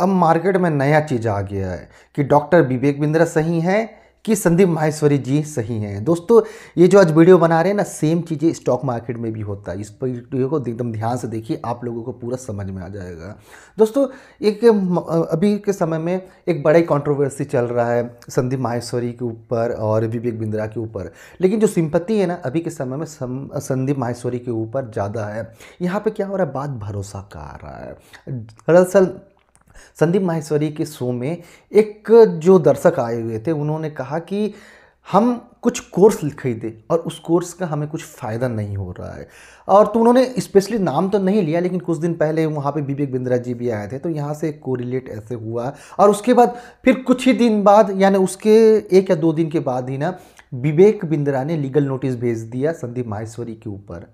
अब मार्केट में नया चीज़ आ गया है कि डॉक्टर विवेक बिंद्रा सही हैं कि संदीप माहेश्वरी जी सही हैं दोस्तों ये जो आज वीडियो बना रहे हैं ना सेम चीज़ें स्टॉक मार्केट में भी होता है इस वीडियो को एकदम ध्यान से देखिए आप लोगों को पूरा समझ में आ जाएगा दोस्तों एक अभी के समय में एक बड़ा ही कॉन्ट्रोवर्सी चल रहा है संदीप माहेश्वरी के ऊपर और विवेक बिंद्रा के ऊपर लेकिन जो सिंपत्ति है ना अभी के समय में संदीप माहेश्वरी के ऊपर ज़्यादा है यहाँ पर क्या हो रहा है बात भरोसा का आ रहा है दरअसल संदीप माहेश्वरी के शो में एक जो दर्शक आए हुए थे उन्होंने कहा कि हम कुछ कोर्स खरीदे और उस कोर्स का हमें कुछ फ़ायदा नहीं हो रहा है और तो उन्होंने स्पेशली नाम तो नहीं लिया लेकिन कुछ दिन पहले वहाँ पे विवेक बिंद्रा जी भी आए थे तो यहाँ से कोरिलेट ऐसे हुआ और उसके बाद फिर कुछ ही दिन बाद यानी उसके एक या दो दिन के बाद ही ना विवेक बिंद्रा ने लीगल नोटिस भेज दिया संदीप माहेश्वरी के ऊपर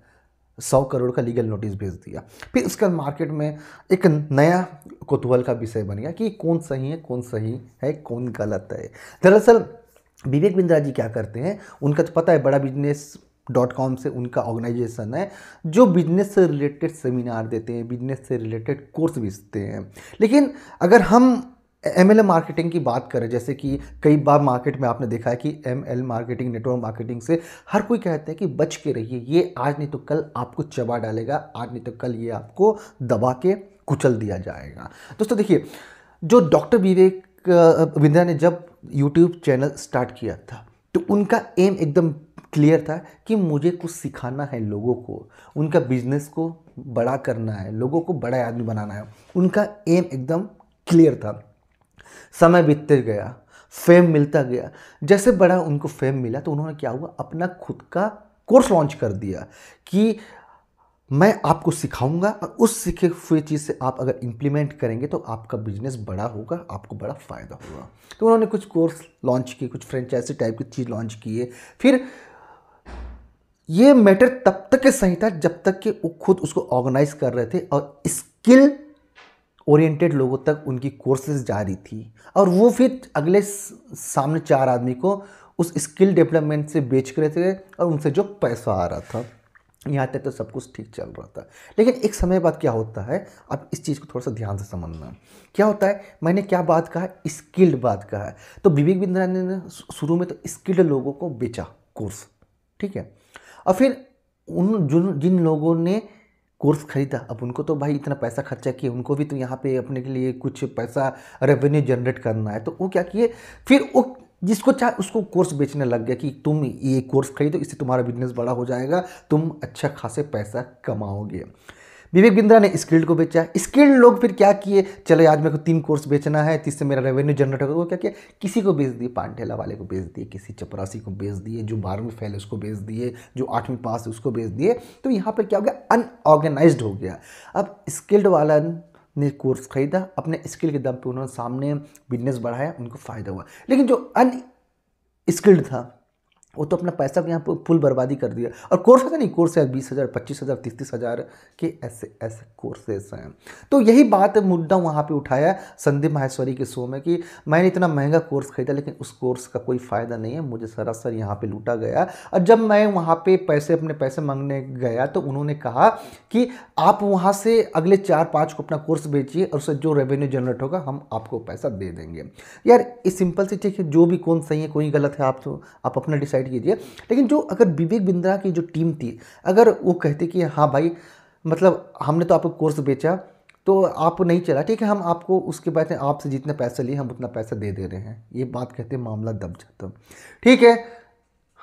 सौ करोड़ का लीगल नोटिस भेज दिया फिर उसके बाद मार्केट में एक नया कुतूहल का विषय बन गया कि कौन सही है कौन सही है कौन गलत है दरअसल विवेक बिंद्रा जी क्या करते हैं उनका तो पता है बड़ा बिजनेस डॉट कॉम से उनका ऑर्गेनाइजेशन है जो बिजनेस से रिलेटेड सेमिनार देते हैं बिजनेस से रिलेटेड कोर्स भेजते हैं लेकिन अगर हम एम एल मार्केटिंग की बात करें जैसे कि कई बार मार्केट में आपने देखा है कि M L marketing network marketing से हर कोई कहते हैं कि बच के रहिए ये आज नहीं तो कल आपको चबा डालेगा आज नहीं तो कल ये आपको दबा के कुचल दिया जाएगा दोस्तों देखिए जो डॉक्टर विवेक बिंद्रा ने जब यूट्यूब चैनल स्टार्ट किया था तो उनका एम एकदम क्लियर था कि मुझे कुछ सिखाना है लोगों को उनका बिजनेस को बड़ा करना है लोगों को बड़ा आदमी बनाना है उनका एम एकदम क्लियर था समय बीतते गया फेम मिलता गया जैसे बड़ा उनको फेम मिला तो उन्होंने क्या हुआ अपना खुद का कोर्स लॉन्च कर दिया कि मैं आपको सिखाऊंगा और उस सीखे हुए चीज़ से आप अगर इम्प्लीमेंट करेंगे तो आपका बिजनेस बड़ा होगा आपको बड़ा फ़ायदा होगा तो उन्होंने कुछ कोर्स लॉन्च किए कुछ फ्रेंचाइजी टाइप की चीज़ लॉन्च किए फिर ये मैटर तब तक के सही था जब तक कि वो खुद उसको ऑर्गेनाइज कर रहे थे और स्किल ओरिएंटेड लोगों तक उनकी कोर्सेज जा रही थी और वो फिर अगले सामने चार आदमी को उस स्किल डेवलपमेंट से बेच कर रहे थे और उनसे जो पैसा आ रहा था यहाँ तक तो सब कुछ ठीक चल रहा था लेकिन एक समय बाद क्या होता है अब इस चीज़ को थोड़ा सा ध्यान से समझना क्या होता है मैंने क्या बात कहा स्किल्ड बात कहा है तो विवेक बिंद्रा ने शुरू में तो स्किल्ड लोगों को बेचा कोर्स ठीक है और फिर उन जिन जिन लोगों ने कोर्स खरीदा अब उनको तो भाई इतना पैसा खर्चा किए उनको भी तो यहाँ पे अपने के लिए कुछ पैसा रेवेन्यू जनरेट करना है तो वो क्या किए फिर वो जिसको चाहे उसको कोर्स बेचने लग गया कि तुम ये कोर्स खरीदो इससे तुम्हारा बिजनेस बड़ा हो जाएगा तुम अच्छा खासे पैसा कमाओगे विवेक बिंद्रा ने स्किल्ड को बेचा स्किल्ड लोग फिर क्या किए चलो आज मेरे को तीन कोर्स बेचना है जिससे मेरा रेवेन्यू जनरेट होगा वो क्या किया किसी को बेच दिए पान ठेला वाले को बेच दिए किसी चपरासी को बेच दिए जो बारहवीं फैल उसको बेच दिए जो आठवीं पास है उसको बेच दिए तो यहाँ पर क्या हो गया अनऑर्गेनाइज हो गया अब स्किल्ड वाला ने कोर्स खरीदा अपने स्किल के दम पर उन्होंने सामने बिजनेस बढ़ाया उनको फ़ायदा हुआ लेकिन जो अन स्किल्ड था वो तो अपना पैसा यहाँ यहाँ फुल बर्बादी कर दिया और कोर्स है नहीं कोर्स है बीस हज़ार पच्चीस हज़ार तीस तीस हज़ार के ऐसे ऐसे कोर्सेस हैं तो यही बात मुद्दा वहाँ पे उठाया संदीप माहेश्वरी के शो में कि मैंने इतना महंगा कोर्स खरीदा लेकिन उस कोर्स का कोई फ़ायदा नहीं है मुझे सरासर यहाँ पर लूटा गया और जब मैं वहाँ पर पैसे अपने पैसे मांगने गया तो उन्होंने कहा कि आप वहाँ से अगले चार पाँच को अपना कोर्स बेचिए और उससे जो रेवेन्यू जनरेट होगा हम आपको पैसा दे देंगे यार ये सिंपल सी चीज़ जो भी कौन सही है कोई गलत है आप तो आप अपना डिसाइड डिसाइड कीजिए लेकिन जो अगर विवेक बिंद्रा की जो टीम थी अगर वो कहते कि हाँ भाई मतलब हमने तो आपको कोर्स बेचा तो आप नहीं चला ठीक है हम आपको उसके बाद आपसे जितना पैसा लिए हम उतना पैसा दे दे रहे हैं ये बात कहते हैं मामला दब जाता ठीक है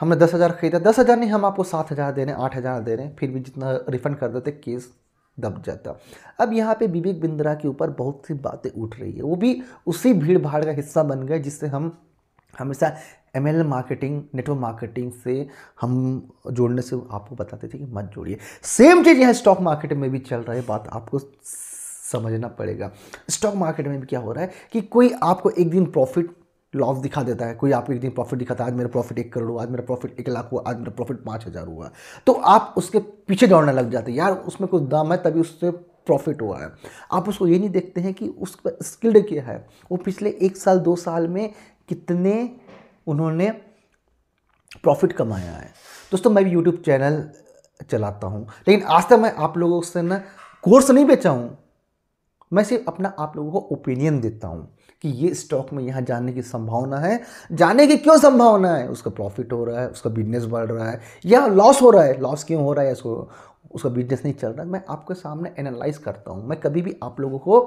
हमने दस हज़ार खरीदा दस हज़ार नहीं हम आपको सात हज़ार दे रहे हैं आठ हज़ार दे रहे हैं फिर भी जितना रिफंड कर देते केस दब जाता अब यहाँ पे विवेक बिंद्रा के ऊपर बहुत सी बातें उठ रही है वो भी उसी भीड़ का हिस्सा बन गए जिससे हम हमेशा एम मार्केटिंग नेटवर्क मार्केटिंग से हम जोड़ने से आपको बताते थे कि मत जोड़िए सेम चीज़ यहाँ स्टॉक मार्केट में भी चल रहा है बात आपको समझना पड़ेगा स्टॉक मार्केट में भी क्या हो रहा है कि कोई आपको एक दिन प्रॉफिट लॉस दिखा देता है कोई आपको एक दिन प्रॉफिट दिखाता है आज मेरा प्रॉफिट एक करोड़ हुआ आज मेरा प्रॉफिट एक लाख हुआ आज मेरा प्रॉफिट पाँच हज़ार हुआ तो आप उसके पीछे दौड़ने लग जाते हैं यार उसमें कुछ दाम है तभी उससे प्रॉफिट हुआ है आप उसको ये नहीं देखते हैं कि उस पर स्किल्ड क्या है वो पिछले एक साल दो साल में कितने उन्होंने प्रॉफिट कमाया है दोस्तों मैं भी यूट्यूब चैनल चलाता हूँ लेकिन आज तक मैं आप लोगों से ना कोर्स नहीं बेचा हूँ मैं सिर्फ अपना आप लोगों को ओपिनियन देता हूँ कि ये स्टॉक में यहाँ जाने की संभावना है जाने की क्यों संभावना है उसका प्रॉफिट हो रहा है उसका बिजनेस बढ़ रहा है या लॉस हो रहा है लॉस क्यों हो रहा है उसको उसका बिजनेस नहीं चल रहा है मैं आपके सामने एनालाइज करता हूँ मैं कभी भी आप लोगों को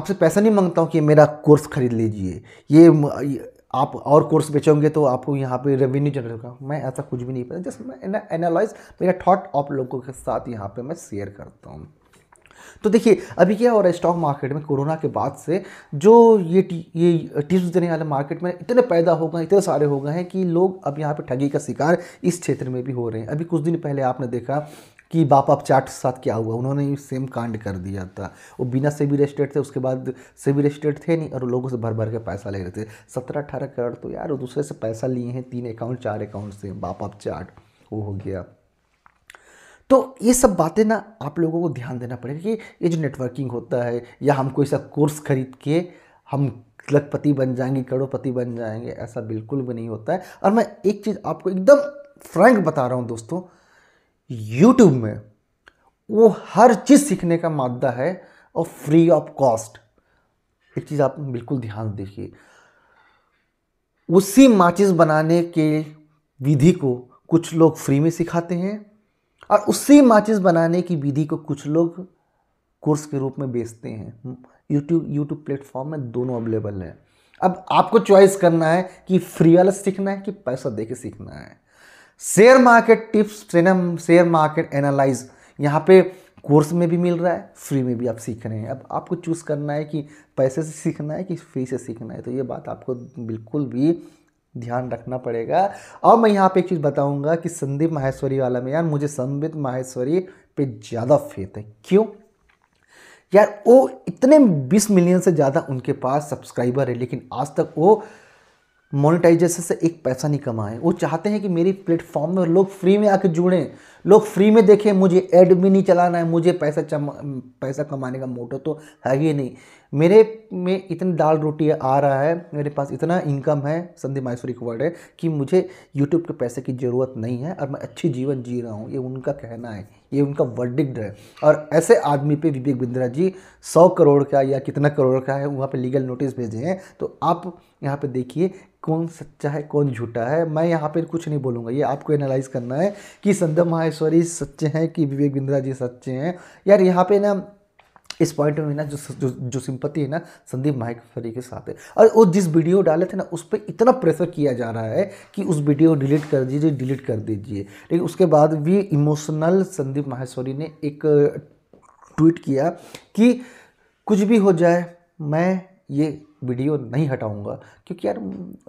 आपसे पैसा नहीं मांगता हूँ कि मेरा कोर्स खरीद लीजिए ये आप और कोर्स बेचोगे तो आपको यहाँ पे रेवेन्यू जनरेट होगा मैं ऐसा कुछ भी नहीं पता जस्ट मैं एनालाइज मेरा थॉट आप लोगों के साथ यहाँ पे मैं शेयर करता हूँ तो देखिए अभी क्या हो रहा है स्टॉक मार्केट में कोरोना के बाद से जो ये ये टिप्स देने वाले मार्केट में इतने पैदा हो गए इतने सारे हो गए हैं कि लोग अब यहाँ पे ठगी का शिकार इस क्षेत्र में भी हो रहे हैं अभी कुछ दिन पहले आपने देखा कि बाप अब चार्ट के साथ क्या हुआ उन्होंने ही सेम कांड कर दिया था वो बिना सिविल स्टेट थे उसके बाद सिविल स्टेट थे नहीं और लोगों से भर भर के पैसा ले रहे थे सत्रह अठारह करोड़ तो यार वो दूसरे से पैसा लिए हैं तीन अकाउंट चार अकाउंट से बाप अब चार्ट वो हो गया तो ये सब बातें ना आप लोगों को ध्यान देना पड़ेगा कि ये जो नेटवर्किंग होता है या हम कोई सा कोर्स खरीद के हम लखपति बन जाएंगे करोड़पति बन जाएंगे ऐसा बिल्कुल भी नहीं होता है और मैं एक चीज़ आपको एकदम फ्रैंक बता रहा हूँ दोस्तों यूट्यूब में वो हर चीज़ सीखने का मादा है और फ्री ऑफ कॉस्ट एक चीज़ आप बिल्कुल ध्यान देखिए उसी माचिस बनाने के विधि को कुछ लोग फ्री में सिखाते हैं और उसी माचिस बनाने की विधि को कुछ लोग कोर्स के रूप में बेचते हैं यूट्यूब यूट्यूब प्लेटफॉर्म में दोनों अवेलेबल हैं अब आपको चॉइस करना है कि फ्री वाला सीखना है कि पैसा दे के सीखना है शेयर मार्केट टिप्स ट्रेनम शेयर मार्केट एनालाइज यहाँ पे कोर्स में भी मिल रहा है फ्री में भी आप सीख रहे हैं अब आपको चूज़ करना है कि पैसे से सीखना है कि फ्री से सीखना है तो ये बात आपको बिल्कुल भी ध्यान रखना पड़ेगा और मैं यहाँ पे एक चीज़ बताऊँगा कि संदीप माहेश्वरी वाला में यार मुझे संदीप माहेश्वरी पे ज़्यादा फेत है क्यों यार वो इतने 20 मिलियन से ज़्यादा उनके पास सब्सक्राइबर है लेकिन आज तक वो मोनिटाइजेशन से एक पैसा नहीं कमाए वो चाहते हैं कि मेरी प्लेटफॉर्म में लोग फ्री में आकर जुड़ें लोग फ्री में देखें मुझे ऐड भी नहीं चलाना है मुझे पैसा पैसा कमाने का मोटो तो है ही नहीं मेरे में इतनी दाल रोटी आ रहा है मेरे पास इतना इनकम है संधि माहेश्वरी का वर्ड है कि मुझे यूट्यूब के पैसे की ज़रूरत नहीं है और मैं अच्छी जीवन जी रहा हूँ ये उनका कहना है ये उनका वर्डिक्ट है और ऐसे आदमी पे विवेक बिंद्रा जी सौ करोड़ का या कितना करोड़ का है वहाँ पे लीगल नोटिस भेजे हैं तो आप यहाँ पे देखिए कौन सच्चा है कौन झूठा है मैं यहाँ पे कुछ नहीं बोलूँगा ये आपको एनालाइज करना है कि संध्या माहेश्वरी सच्चे हैं कि विवेक बिंद्रा जी सच्चे हैं यार यहाँ पे ना इस पॉइंट में ना जो जो, जो सिंपत्ति है ना संदीप माहेश्वरी के साथ है और वो जिस वीडियो डाले थे ना उस पर इतना प्रेशर किया जा रहा है कि उस वीडियो डिलीट कर दीजिए डिलीट कर दीजिए लेकिन उसके बाद भी इमोशनल संदीप माहेश्वरी ने एक ट्वीट uh, किया कि कुछ भी हो जाए मैं ये वीडियो नहीं हटाऊंगा क्योंकि यार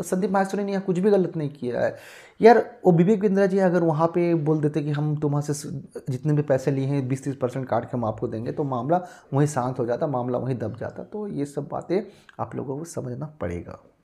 संदीप माहेश्वरी ने यहाँ कुछ भी गलत नहीं किया है यार वो विवेक बिंद्रा जी अगर वहाँ पे बोल देते कि हम तुम्हारे से जितने भी पैसे लिए हैं बीस तीस परसेंट काट के हम आपको देंगे तो मामला वहीं शांत हो जाता मामला वहीं दब जाता तो ये सब बातें आप लोगों को समझना पड़ेगा